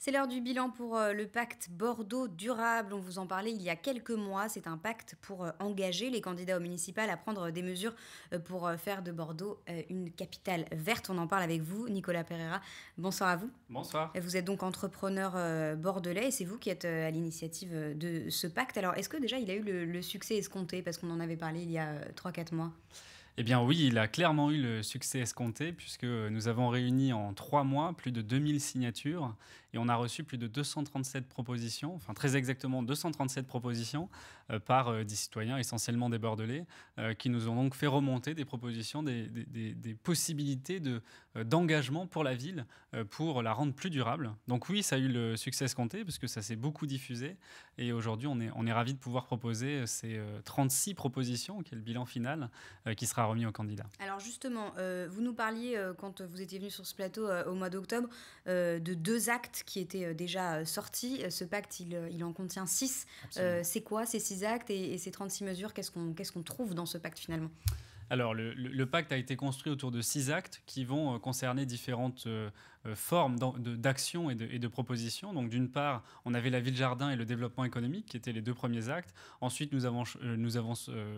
C'est l'heure du bilan pour euh, le pacte Bordeaux durable. On vous en parlait il y a quelques mois. C'est un pacte pour euh, engager les candidats au municipal à prendre euh, des mesures pour faire de Bordeaux une capitale verte. On en parle avec vous, Nicolas Pereira. Bonsoir à vous. Bonsoir. Vous êtes donc entrepreneur bordelais et c'est vous qui êtes à l'initiative de ce pacte. Alors, est-ce que déjà il a eu le, succès escompté Parce qu'on en avait parlé il y a 3-4 mois. Eh bien oui, il a clairement eu le succès escompté puisque nous avons réuni en trois mois plus de 2000 signatures et on a reçu plus de 237 propositions, enfin très exactement 237 propositions euh, par euh, des citoyens, essentiellement des Bordelais, euh, qui nous ont donc fait remonter des propositions, des, des, des, possibilités d'engagement pour la ville, pour la rendre plus durable. Donc oui, ça a eu le succès compté, parce que ça s'est beaucoup diffusé. Et aujourd'hui, on est, on est ravis de pouvoir proposer ces 36 propositions, qui est le bilan final, qui sera remis aux candidats. Alors justement, vous nous parliez, quand vous étiez venu sur ce plateau au mois d'octobre, de deux actes qui était euh, déjà euh, sorti, euh, Ce pacte, il, en contient 6. c'est quoi ces six actes et, ces 36 mesures Qu'est-ce qu'on trouve dans ce pacte finalement alors, le, pacte a été construit autour de six actes qui vont euh, concerner différentes euh, euh, formes d'action et, de propositions. Donc, d'une part, on avait la ville-jardin et le développement économique qui étaient les deux premiers actes. Ensuite, nous avons,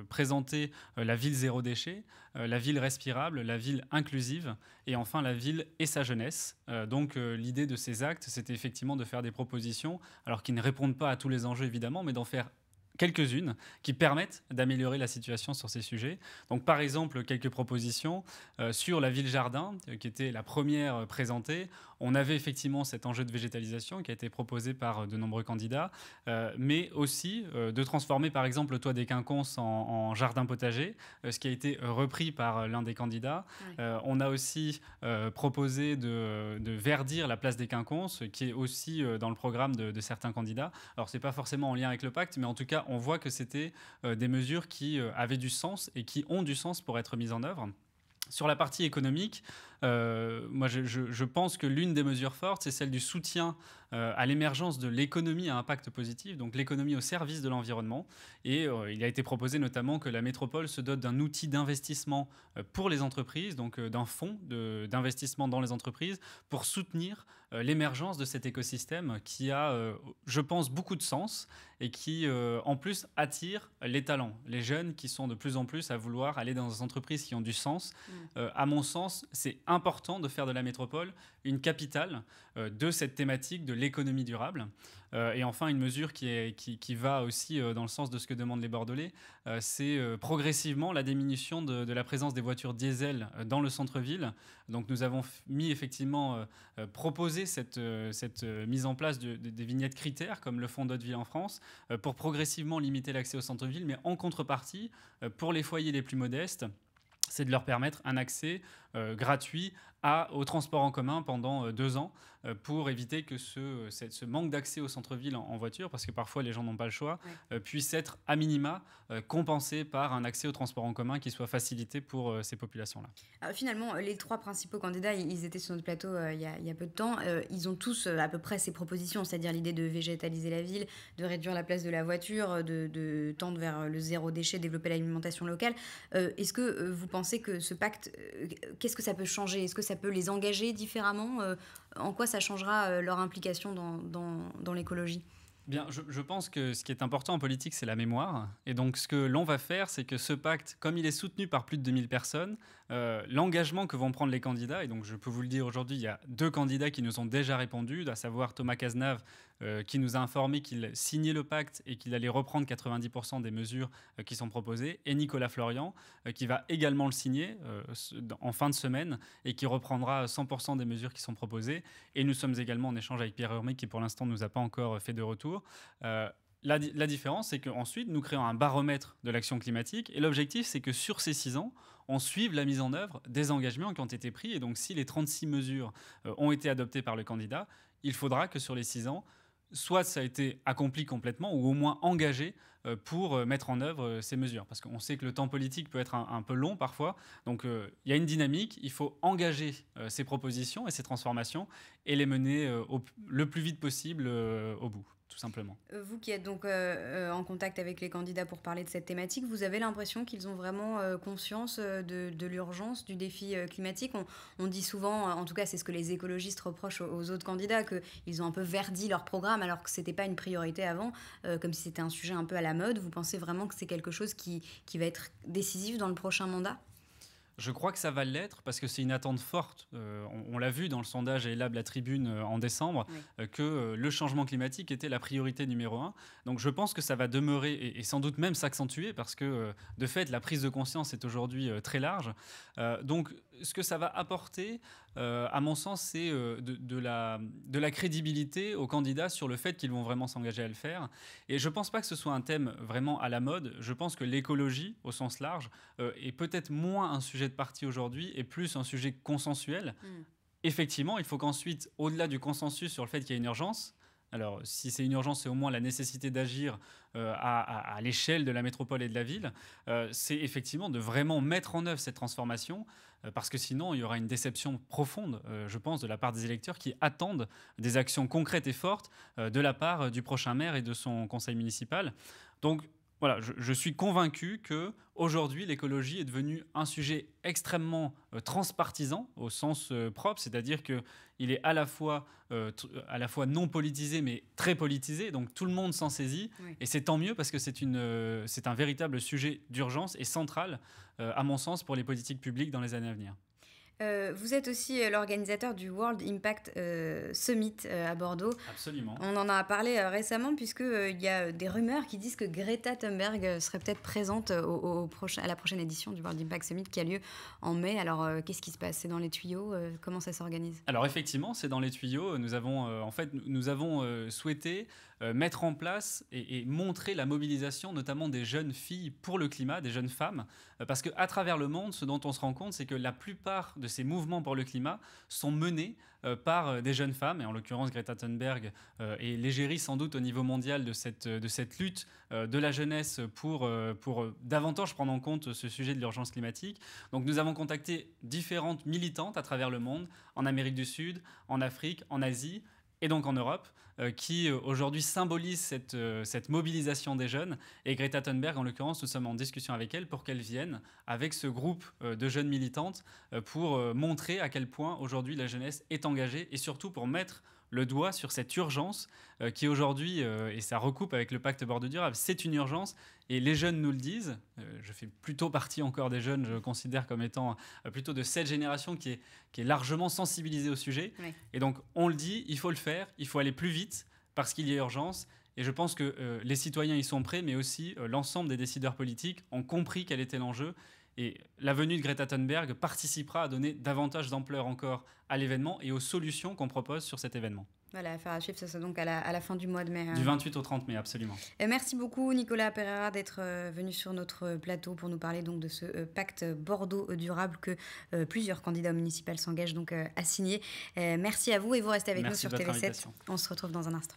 présenté la ville zéro déchet, la ville respirable, la ville inclusive et enfin la ville et sa jeunesse. donc, l'idée de ces actes, c'était effectivement de faire des propositions, alors qu'ils ne répondent pas à tous les enjeux évidemment, mais d'en faire quelques-unes qui permettent d'améliorer la situation sur ces sujets. Donc par exemple, quelques propositions euh, sur la ville-jardin, euh, qui était la première euh, présentée. On avait effectivement cet enjeu de végétalisation qui a été proposé par de nombreux candidats, mais aussi de transformer par exemple le toit des quinconces en, jardin potager, ce qui a été repris par l'un des candidats. on a aussi proposé de, verdir la place des quinconces, qui est aussi dans le programme de, de certains candidats. Alors c'est pas forcément en lien avec le pacte, mais en tout cas on voit que c'était euh, des mesures qui euh, avaient du sens et qui ont du sens pour être mises en œuvre. Sur la partie économique, euh, moi, je, pense que l'une des mesures fortes, c'est celle du soutien euh, à l'émergence de l'économie à impact positif, donc l'économie au service de l'environnement. Et euh, il a été proposé notamment que la métropole se dote d'un outil d'investissement pour les entreprises, donc d'un fonds d'investissement dans les entreprises, pour soutenir l'émergence de cet écosystème qui a, je pense, beaucoup de sens et qui, en plus, attire les talents, les jeunes qui sont de plus en plus à vouloir aller dans des entreprises qui ont du sens. Mm. à mon sens, c'est important de faire de la métropole une capitale euh, de cette thématique de l'économie durable. Euh, et enfin, une mesure qui, est, qui, va aussi euh, dans le sens de ce que demandent les Bordelais, c'est progressivement la diminution de, la présence des voitures diesel dans le centre-ville. Donc nous avons mis effectivement proposé cette, cette mise en place des vignettes critères, comme le font d'autres villes en France, pour progressivement limiter l'accès au centre-ville, mais en contrepartie, pour les foyers les plus modestes, c'est de leur permettre un accès euh, gratuit à, au transport en commun pendant euh, deux ans euh, pour éviter que ce, ce manque d'accès au centre-ville en, voiture, parce que parfois les gens n'ont pas le choix, puisse être à minima compensé par un accès au transport en commun qui soit facilité pour ces populations-là. Ah, finalement, les trois principaux candidats, ils étaient sur notre plateau il y, a, peu de temps, ils ont tous à peu près ces propositions, c'est-à-dire l'idée de végétaliser la ville, de réduire la place de la voiture, de, de tendre vers le zéro déchet, développer l'alimentation locale. Est-ce que vous pensez que ce pacte qu'est-ce que ça peut changer Est-ce que ça peut les engager différemment euh, En quoi ça changera euh, leur implication dans, l'écologie Bien, je, pense que ce qui est important en politique, c'est la mémoire. Et donc, ce que l'on va faire, c'est que ce pacte, comme il est soutenu par plus de 2000 personnes, euh, l'engagement que vont prendre les candidats, et donc je peux vous le dire aujourd'hui, il y a deux candidats qui nous ont déjà répondu, à savoir Thomas Cazenave, euh, qui nous a informé qu'il signait le pacte et qu'il allait reprendre 90% des mesures euh, qui sont proposées, et Nicolas Florian, euh, qui va également le signer en fin de semaine et qui reprendra 100% des mesures qui sont proposées. Et nous sommes également en échange avec Pierre Hermé, qui pour l'instant ne nous a pas encore fait de retour. La, différence, c'est qu'ensuite, nous créons un baromètre de l'action climatique. Et l'objectif, c'est que sur ces six ans, on suive la mise en œuvre des engagements qui ont été pris. Et donc, si les 36 mesures ont été adoptées par le candidat, il faudra que sur les six ans, soit ça a été accompli complètement ou au moins engagé euh, pour euh, mettre en œuvre euh, ces mesures. Parce qu'on sait que le temps politique peut être un, peu long parfois. Donc il y a une dynamique, il faut engager ces propositions et ces transformations et les mener le plus vite possible au bout. Euh, vous qui êtes donc euh, euh, en contact avec les candidats pour parler de cette thématique, vous avez l'impression qu'ils ont vraiment conscience de, l'urgence du défi climatique on, dit souvent, en tout cas c'est ce que les écologistes reprochent aux, autres candidats, qu'ils ont un peu verdi leur programme alors que ce n'était pas une priorité avant, comme si c'était un sujet un peu à la mode. Vous pensez vraiment que c'est quelque chose qui va être décisif dans le prochain mandat je crois que ça va l'être parce que c'est une attente forte. Euh, on, l'a vu dans le sondage à Elab La Tribune euh, en décembre euh, que le changement climatique était la priorité numéro un. Donc je pense que ça va demeurer et, sans doute même s'accentuer parce que de fait la prise de conscience est aujourd'hui très large. donc ce que ça va apporter, à mon sens, c'est de, de, la, de la crédibilité aux candidats sur le fait qu'ils vont vraiment s'engager à le faire. Et je ne pense pas que ce soit un thème vraiment à la mode. Je pense que l'écologie, au sens large, est peut-être moins un sujet parti aujourd'hui est plus un sujet consensuel. Mm. Effectivement, il faut qu'ensuite, au-delà du consensus sur le fait qu'il y a une urgence, alors, si c'est une urgence, c'est au moins la nécessité d'agir euh, à, l'échelle de la métropole et de la ville. Euh, c'est effectivement de vraiment mettre en œuvre cette transformation, euh, parce que sinon, il y aura une déception profonde, je pense, de la part des électeurs qui attendent des actions concrètes et fortes de la part du prochain maire et de son conseil municipal. Donc, voilà, je, suis convaincu que aujourd'hui l'écologie est devenue un sujet extrêmement euh, transpartisan au sens euh, propre, c'est-à-dire que il est à la fois euh, à la fois non politisé mais très politisé, donc tout le monde s'en saisit et c'est tant mieux parce que c'est une c'est un véritable sujet d'urgence et central à mon sens pour les politiques publiques dans les années à venir. Euh, vous êtes aussi euh, l'organisateur du World Impact euh, Summit à Bordeaux. Absolument. On en a parlé récemment puisqu'il y a des rumeurs qui disent que Greta Thunberg serait peut-être présente au, à la prochaine édition du World Impact Summit qui a lieu en mai. Alors qu'est-ce qui se passe C'est dans les tuyaux Comment ça s'organise Alors effectivement, c'est dans les tuyaux. Nous avons, en fait, nous avons souhaité euh, mettre en place et, montrer la mobilisation, notamment des jeunes filles pour le climat, des jeunes femmes, euh, parce qu'à travers le monde, ce dont on se rend compte, c'est que la plupart de ces mouvements pour le climat sont menés euh, par des jeunes femmes, et en l'occurrence Greta Thunberg est l'égérie sans doute au niveau mondial de cette, de cette lutte de la jeunesse pour, pour davantage prendre en compte ce sujet de l'urgence climatique. Donc nous avons contacté différentes militantes à travers le monde, en Amérique du Sud, en Afrique, en Asie et donc en Europe, euh, qui euh, aujourd'hui symbolise euh, cette, mobilisation des jeunes. Et Greta Thunberg, en l'occurrence, nous sommes en discussion avec elle pour qu'elle vienne avec ce groupe de jeunes militantes pour montrer à quel point aujourd'hui la jeunesse est engagée et surtout pour mettre le doigt sur cette urgence euh, qui aujourd'hui, euh, et ça recoupe avec le pacte Bord de Durable, c'est une urgence et les jeunes nous le disent. Euh, je fais plutôt partie encore des jeunes, je considère comme étant plutôt de cette génération qui est, largement sensibilisée au sujet. Et donc on le dit, il faut le faire, il faut aller plus vite parce qu'il y a urgence. Et je pense que les citoyens y sont prêts, mais aussi l'ensemble des décideurs politiques ont compris quel était l'enjeu et la venue de Greta Thunberg participera à donner davantage d'ampleur encore à l'événement et aux solutions qu'on propose sur cet événement. Voilà, faire à chiffre, ça donc à la, fin du mois de mai. Hein. Du 28 au 30 mai, absolument. Et euh, merci beaucoup Nicolas Pereira d'être euh, venu sur notre euh, plateau pour nous parler donc de ce pacte Bordeaux durable que plusieurs candidats municipaux s'engagent donc à signer. merci à vous et vous restez avec nous sur TV7. On se retrouve dans un instant.